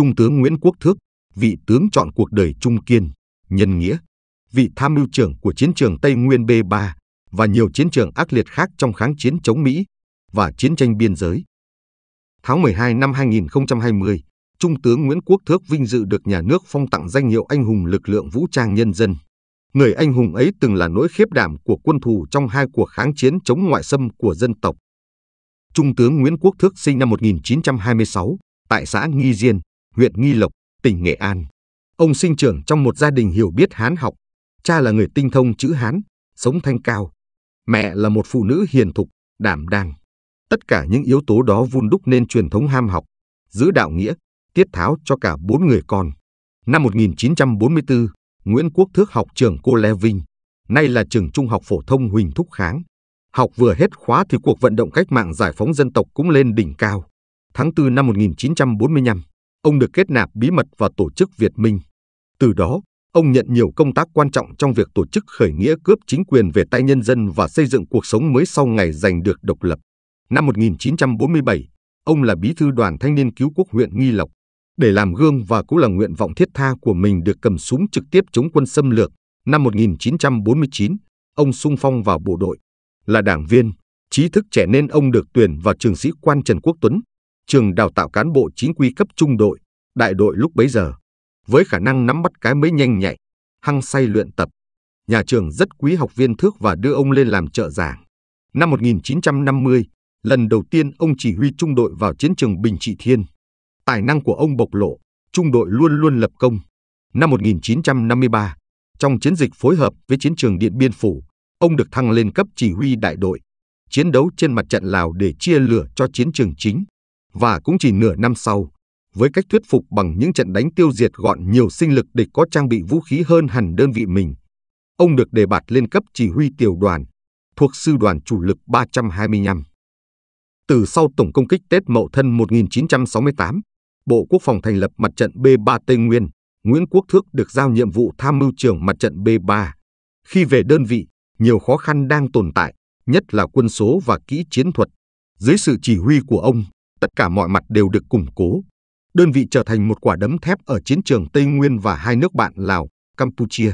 Trung tướng Nguyễn Quốc Thước, vị tướng chọn cuộc đời trung kiên, nhân nghĩa, vị tham mưu trưởng của chiến trường Tây Nguyên B3 và nhiều chiến trường ác liệt khác trong kháng chiến chống Mỹ và chiến tranh biên giới. Tháng 12 năm 2020, Trung tướng Nguyễn Quốc Thước vinh dự được nhà nước phong tặng danh hiệu Anh hùng lực lượng vũ trang nhân dân. Người anh hùng ấy từng là nỗi khiếp đảm của quân thù trong hai cuộc kháng chiến chống ngoại xâm của dân tộc. Trung tướng Nguyễn Quốc Thước sinh năm 1926 tại xã Nghi Diên, huyện Nghi Lộc, tỉnh Nghệ An. Ông sinh trưởng trong một gia đình hiểu biết Hán học, cha là người tinh thông chữ Hán, sống thanh cao, mẹ là một phụ nữ hiền thục, đảm đang. Tất cả những yếu tố đó vun đúc nên truyền thống ham học, giữ đạo nghĩa, tiết tháo cho cả bốn người con. Năm 1944, Nguyễn Quốc Thước học trường Cô Lê Vinh, nay là trường trung học phổ thông Huỳnh Thúc Kháng. Học vừa hết khóa thì cuộc vận động cách mạng giải phóng dân tộc cũng lên đỉnh cao. Tháng 4 năm 1945, ông được kết nạp bí mật vào tổ chức Việt Minh. Từ đó, ông nhận nhiều công tác quan trọng trong việc tổ chức khởi nghĩa cướp chính quyền về tay nhân dân và xây dựng cuộc sống mới sau ngày giành được độc lập. Năm 1947, ông là bí thư đoàn thanh niên cứu quốc huyện Nghi Lộc. Để làm gương và cũng là nguyện vọng thiết tha của mình được cầm súng trực tiếp chống quân xâm lược, năm 1949, ông sung phong vào bộ đội. Là đảng viên, trí thức trẻ nên ông được tuyển vào trường sĩ quan Trần Quốc Tuấn trường đào tạo cán bộ chính quy cấp trung đội, đại đội lúc bấy giờ, với khả năng nắm bắt cái mới nhanh nhạy, hăng say luyện tập. Nhà trường rất quý học viên thước và đưa ông lên làm trợ giảng. Năm 1950, lần đầu tiên ông chỉ huy trung đội vào chiến trường Bình Trị Thiên. Tài năng của ông bộc lộ, trung đội luôn luôn lập công. Năm 1953, trong chiến dịch phối hợp với chiến trường Điện Biên Phủ, ông được thăng lên cấp chỉ huy đại đội, chiến đấu trên mặt trận Lào để chia lửa cho chiến trường chính và cũng chỉ nửa năm sau, với cách thuyết phục bằng những trận đánh tiêu diệt gọn nhiều sinh lực địch có trang bị vũ khí hơn hẳn đơn vị mình, ông được đề bạt lên cấp chỉ huy tiểu đoàn, thuộc sư đoàn chủ lực 325. Từ sau tổng công kích Tết Mậu Thân 1968, Bộ Quốc phòng thành lập mặt trận B3 Tây Nguyên, Nguyễn Quốc Thước được giao nhiệm vụ tham mưu trưởng mặt trận B3. Khi về đơn vị, nhiều khó khăn đang tồn tại, nhất là quân số và kỹ chiến thuật. Dưới sự chỉ huy của ông, tất cả mọi mặt đều được củng cố. Đơn vị trở thành một quả đấm thép ở chiến trường Tây Nguyên và hai nước bạn Lào, Campuchia.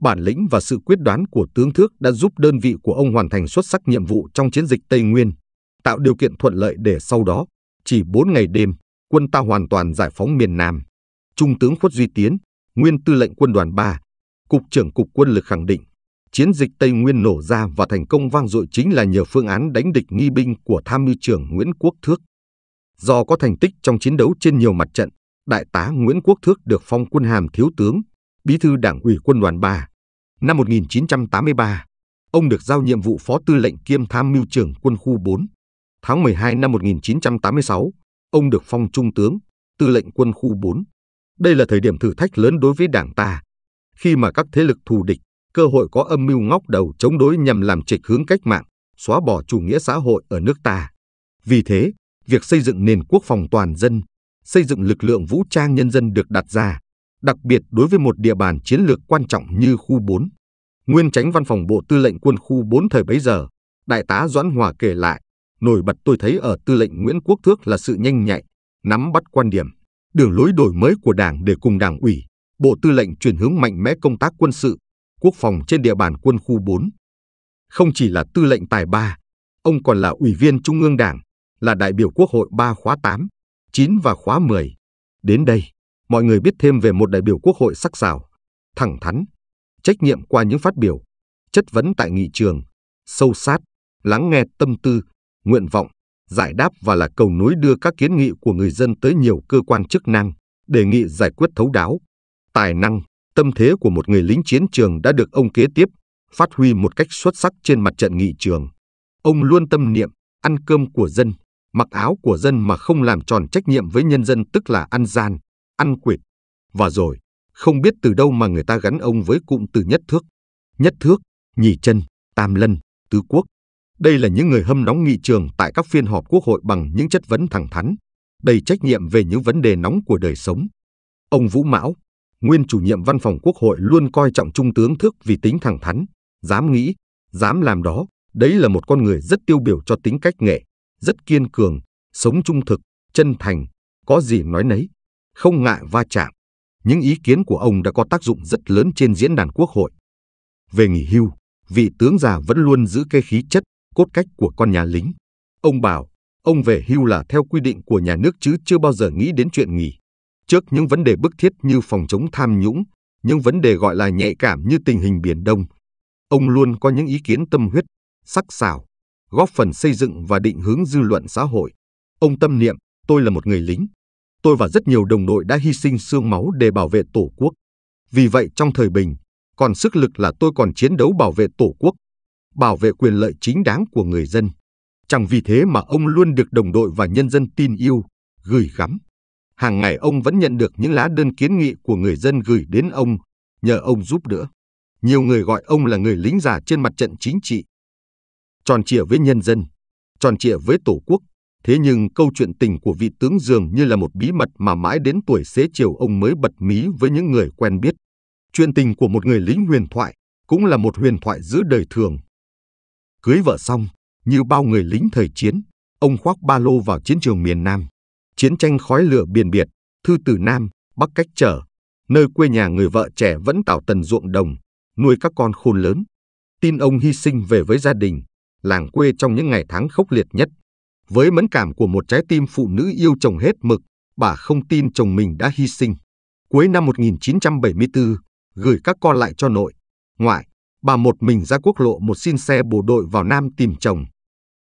Bản lĩnh và sự quyết đoán của tướng Thước đã giúp đơn vị của ông hoàn thành xuất sắc nhiệm vụ trong chiến dịch Tây Nguyên, tạo điều kiện thuận lợi để sau đó, chỉ 4 ngày đêm, quân ta hoàn toàn giải phóng miền Nam. Trung tướng Khuất Duy Tiến, nguyên tư lệnh quân đoàn 3, cục trưởng cục quân lực khẳng định, chiến dịch Tây Nguyên nổ ra và thành công vang dội chính là nhờ phương án đánh địch nghi binh của tham mưu trưởng Nguyễn Quốc Thước. Do có thành tích trong chiến đấu trên nhiều mặt trận, Đại tá Nguyễn Quốc Thước được phong quân hàm thiếu tướng, bí thư đảng ủy quân đoàn 3. Năm 1983, ông được giao nhiệm vụ phó tư lệnh kiêm tham mưu trưởng quân khu 4. Tháng 12 năm 1986, ông được phong trung tướng, tư lệnh quân khu 4. Đây là thời điểm thử thách lớn đối với đảng ta, khi mà các thế lực thù địch, cơ hội có âm mưu ngóc đầu chống đối nhằm làm trịch hướng cách mạng, xóa bỏ chủ nghĩa xã hội ở nước ta. Vì thế, việc xây dựng nền quốc phòng toàn dân, xây dựng lực lượng vũ trang nhân dân được đặt ra, đặc biệt đối với một địa bàn chiến lược quan trọng như khu 4. Nguyên tránh văn phòng Bộ Tư lệnh Quân khu 4 thời bấy giờ, Đại tá Doãn Hòa kể lại, nổi bật tôi thấy ở Tư lệnh Nguyễn Quốc Thước là sự nhanh nhạy, nắm bắt quan điểm, đường lối đổi mới của Đảng để cùng Đảng ủy, Bộ Tư lệnh chuyển hướng mạnh mẽ công tác quân sự, quốc phòng trên địa bàn quân khu 4. Không chỉ là Tư lệnh Tài Ba, ông còn là Ủy viên Trung ương Đảng, là đại biểu Quốc hội 3 khóa 8, 9 và khóa 10. Đến đây, mọi người biết thêm về một đại biểu Quốc hội sắc sảo, thẳng thắn, trách nhiệm qua những phát biểu, chất vấn tại nghị trường, sâu sát, lắng nghe tâm tư, nguyện vọng, giải đáp và là cầu nối đưa các kiến nghị của người dân tới nhiều cơ quan chức năng, đề nghị giải quyết thấu đáo. Tài năng, tâm thế của một người lính chiến trường đã được ông kế tiếp, phát huy một cách xuất sắc trên mặt trận nghị trường. Ông luôn tâm niệm, ăn cơm của dân, mặc áo của dân mà không làm tròn trách nhiệm với nhân dân tức là ăn gian, ăn quỵt. Và rồi, không biết từ đâu mà người ta gắn ông với cụm từ nhất thước. Nhất thước, nhì chân, tam lân, tứ quốc. Đây là những người hâm nóng nghị trường tại các phiên họp quốc hội bằng những chất vấn thẳng thắn, đầy trách nhiệm về những vấn đề nóng của đời sống. Ông Vũ Mão, nguyên chủ nhiệm văn phòng quốc hội luôn coi trọng trung tướng thước vì tính thẳng thắn, dám nghĩ, dám làm đó. Đấy là một con người rất tiêu biểu cho tính cách nghệ, rất kiên cường, sống trung thực, chân thành, có gì nói nấy, không ngại va chạm. Những ý kiến của ông đã có tác dụng rất lớn trên diễn đàn quốc hội. Về nghỉ hưu, vị tướng già vẫn luôn giữ cái khí chất, cốt cách của con nhà lính. Ông bảo, ông về hưu là theo quy định của nhà nước chứ chưa bao giờ nghĩ đến chuyện nghỉ. Trước những vấn đề bức thiết như phòng chống tham nhũng, những vấn đề gọi là nhạy cảm như tình hình Biển Đông, ông luôn có những ý kiến tâm huyết, sắc sảo, góp phần xây dựng và định hướng dư luận xã hội. Ông tâm niệm, tôi là một người lính. Tôi và rất nhiều đồng đội đã hy sinh xương máu để bảo vệ Tổ quốc. Vì vậy trong thời bình, còn sức lực là tôi còn chiến đấu bảo vệ Tổ quốc, bảo vệ quyền lợi chính đáng của người dân. Chẳng vì thế mà ông luôn được đồng đội và nhân dân tin yêu, gửi gắm. Hàng ngày ông vẫn nhận được những lá đơn kiến nghị của người dân gửi đến ông, nhờ ông giúp đỡ. Nhiều người gọi ông là người lính già trên mặt trận chính trị, tròn trịa với nhân dân, tròn trịa với Tổ quốc. Thế nhưng câu chuyện tình của vị tướng dường như là một bí mật mà mãi đến tuổi xế chiều ông mới bật mí với những người quen biết. Chuyện tình của một người lính huyền thoại cũng là một huyền thoại giữa đời thường. Cưới vợ xong, như bao người lính thời chiến, ông khoác ba lô vào chiến trường miền Nam. Chiến tranh khói lửa biển biệt, thư từ Nam, Bắc cách trở, nơi quê nhà người vợ trẻ vẫn tảo tần ruộng đồng, nuôi các con khôn lớn. Tin ông hy sinh về với gia đình, làng quê trong những ngày tháng khốc liệt nhất. Với mẫn cảm của một trái tim phụ nữ yêu chồng hết mực, bà không tin chồng mình đã hy sinh. Cuối năm 1974, gửi các con lại cho nội, ngoại, bà một mình ra quốc lộ một xin xe bộ đội vào Nam tìm chồng.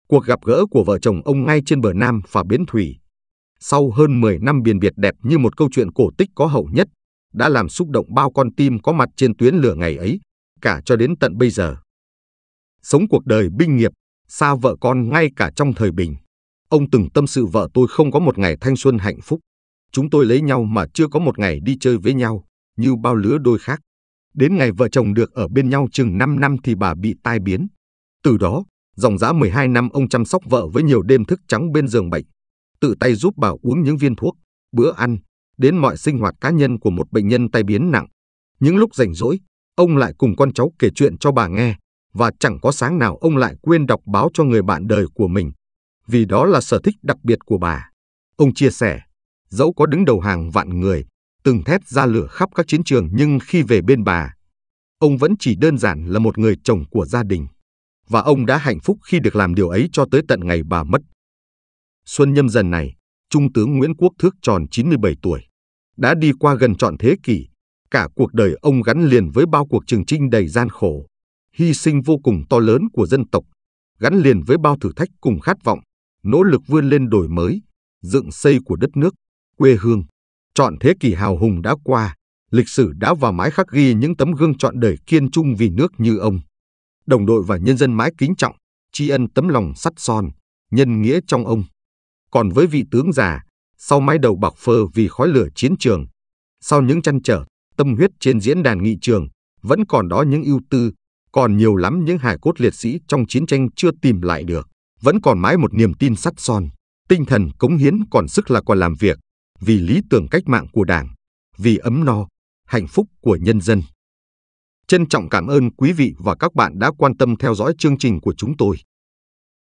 Cuộc gặp gỡ của vợ chồng ông ngay trên bờ Nam và Bến Thủy. Sau hơn 10 năm biển biệt đẹp như một câu chuyện cổ tích có hậu nhất, đã làm xúc động bao con tim có mặt trên tuyến lửa ngày ấy, cả cho đến tận bây giờ sống cuộc đời binh nghiệp, xa vợ con ngay cả trong thời bình. Ông từng tâm sự vợ tôi không có một ngày thanh xuân hạnh phúc. Chúng tôi lấy nhau mà chưa có một ngày đi chơi với nhau, như bao lứa đôi khác. Đến ngày vợ chồng được ở bên nhau chừng 5 năm thì bà bị tai biến. Từ đó, dòng dã 12 năm ông chăm sóc vợ với nhiều đêm thức trắng bên giường bệnh, tự tay giúp bà uống những viên thuốc, bữa ăn, đến mọi sinh hoạt cá nhân của một bệnh nhân tai biến nặng. Những lúc rảnh rỗi, ông lại cùng con cháu kể chuyện cho bà nghe, và chẳng có sáng nào ông lại quên đọc báo cho người bạn đời của mình, vì đó là sở thích đặc biệt của bà. Ông chia sẻ, dẫu có đứng đầu hàng vạn người, từng thét ra lửa khắp các chiến trường nhưng khi về bên bà, ông vẫn chỉ đơn giản là một người chồng của gia đình. Và ông đã hạnh phúc khi được làm điều ấy cho tới tận ngày bà mất. Xuân nhâm dần này, Trung tướng Nguyễn Quốc Thước tròn 97 tuổi. Đã đi qua gần trọn thế kỷ, cả cuộc đời ông gắn liền với bao cuộc trường trinh đầy gian khổ, hy sinh vô cùng to lớn của dân tộc, gắn liền với bao thử thách cùng khát vọng, nỗ lực vươn lên đổi mới, dựng xây của đất nước, quê hương. chọn thế kỷ hào hùng đã qua, lịch sử đã và mãi khắc ghi những tấm gương chọn đời kiên trung vì nước như ông. Đồng đội và nhân dân mãi kính trọng, tri ân tấm lòng sắt son, nhân nghĩa trong ông. Còn với vị tướng già, sau mái đầu bạc phơ vì khói lửa chiến trường, sau những chăn trở, tâm huyết trên diễn đàn nghị trường, vẫn còn đó những ưu tư, còn nhiều lắm những hài cốt liệt sĩ trong chiến tranh chưa tìm lại được, vẫn còn mãi một niềm tin sắt son, tinh thần cống hiến còn sức là còn làm việc, vì lý tưởng cách mạng của Đảng, vì ấm no, hạnh phúc của nhân dân. Trân trọng cảm ơn quý vị và các bạn đã quan tâm theo dõi chương trình của chúng tôi.